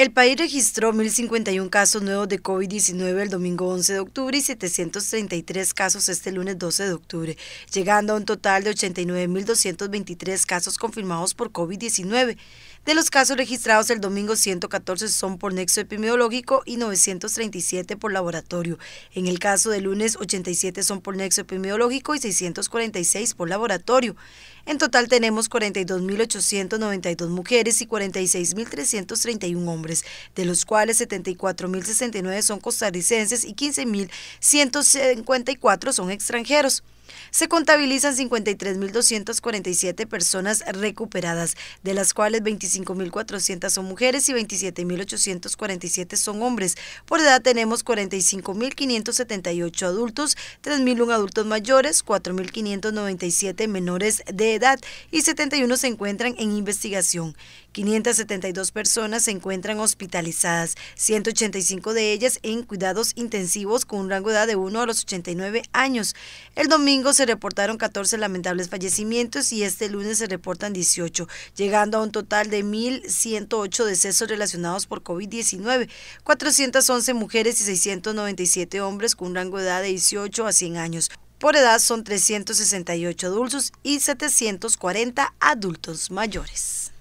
El país registró 1.051 casos nuevos de COVID-19 el domingo 11 de octubre y 733 casos este lunes 12 de octubre, llegando a un total de 89.223 casos confirmados por COVID-19. De los casos registrados el domingo, 114 son por nexo epidemiológico y 937 por laboratorio. En el caso del lunes, 87 son por nexo epidemiológico y 646 por laboratorio. En total tenemos 42.892 mujeres y 46.331 hombres, de los cuales 74.069 son costarricenses y 15.154 son extranjeros. Se contabilizan 53.247 personas recuperadas, de las cuales 25.400 son mujeres y 27.847 son hombres. Por edad tenemos 45.578 adultos, 3.001 adultos mayores, 4.597 menores de edad y 71 se encuentran en investigación. 572 personas se encuentran hospitalizadas, 185 de ellas en cuidados intensivos con un rango de edad de 1 a los 89 años. El domingo se reportaron 14 lamentables fallecimientos y este lunes se reportan 18, llegando a un total de 1.108 decesos relacionados por COVID-19, 411 mujeres y 697 hombres con un rango de edad de 18 a 100 años. Por edad son 368 adultos y 740 adultos mayores.